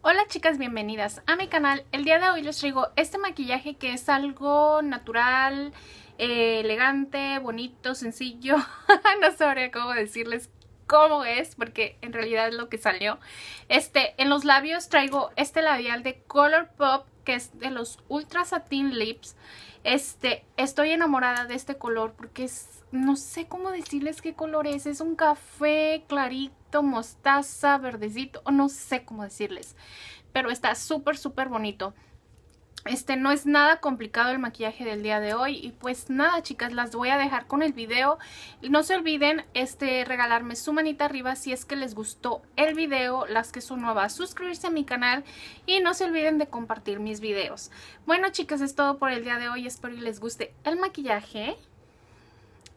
Hola chicas, bienvenidas a mi canal. El día de hoy les traigo este maquillaje que es algo natural, eh, elegante, bonito, sencillo. no sabría cómo decirles cómo es porque en realidad es lo que salió. Este, en los labios traigo este labial de Colourpop que es de los Ultra Satin Lips. Este, estoy enamorada de este color porque es, no sé cómo decirles qué color es. Es un café clarito mostaza, verdecito, no sé cómo decirles. Pero está súper, súper bonito. Este no es nada complicado el maquillaje del día de hoy y pues nada chicas, las voy a dejar con el video. No se olviden este regalarme su manita arriba si es que les gustó el video, las que son nuevas, suscribirse a mi canal y no se olviden de compartir mis videos. Bueno chicas, es todo por el día de hoy, espero les guste el maquillaje.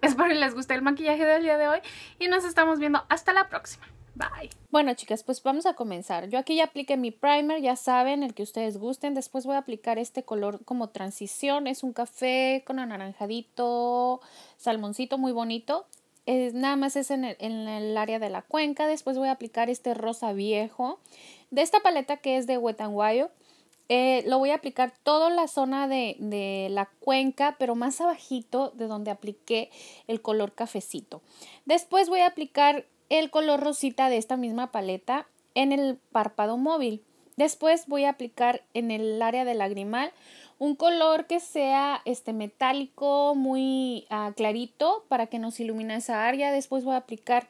Espero que les guste el maquillaje del día de hoy y nos estamos viendo hasta la próxima. Bye. Bueno, chicas, pues vamos a comenzar. Yo aquí ya apliqué mi primer, ya saben, el que ustedes gusten. Después voy a aplicar este color como transición. Es un café con anaranjadito, salmoncito muy bonito. Es, nada más es en el, área de la cuenca. Después voy a aplicar este rosa viejo de esta paleta que es de Wet n Wild. Eh, lo voy a aplicar toda la zona de, la cuenca, pero más abajito de donde apliqué el color cafecito. Después voy a aplicar el color rosita de esta misma paleta en el párpado móvil. Después voy a aplicar en el área de lagrimal un color que sea este metálico, muy ah, clarito para que nos ilumine esa área. Después voy a aplicar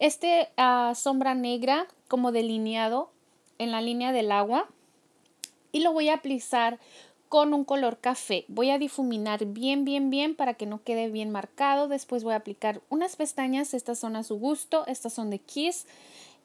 esta ah, sombra negra como delineado en la línea del agua y lo voy a aplicar con un color café. Voy a difuminar bien, bien, bien para que no quede bien marcado. Después voy a aplicar unas pestañas. Estas son a su gusto. Estas son de Kiss.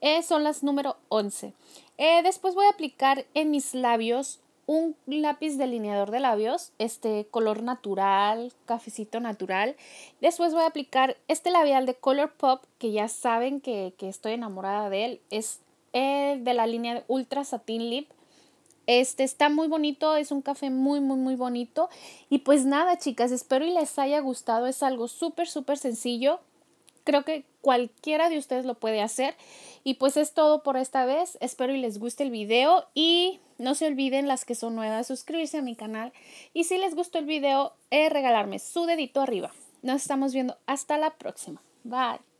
Eh, son las número 11. Eh, después voy a aplicar en mis labios un lápiz delineador de labios, este color natural, cafecito natural. Después voy a aplicar este labial de Color Pop, que ya saben que, estoy enamorada de él. Es eh, de la línea Ultra Satin Lip. Este está muy bonito, es un café muy, muy, muy bonito. Y pues nada, chicas, espero y les haya gustado. Es algo súper, súper sencillo. Creo que cualquiera de ustedes lo puede hacer. Y pues es todo por esta vez. Espero y les guste el video. Y no se olviden las que son nuevas, suscribirse a mi canal. Y si les gustó el video, regalarme su dedito arriba. Nos estamos viendo hasta la próxima. Bye.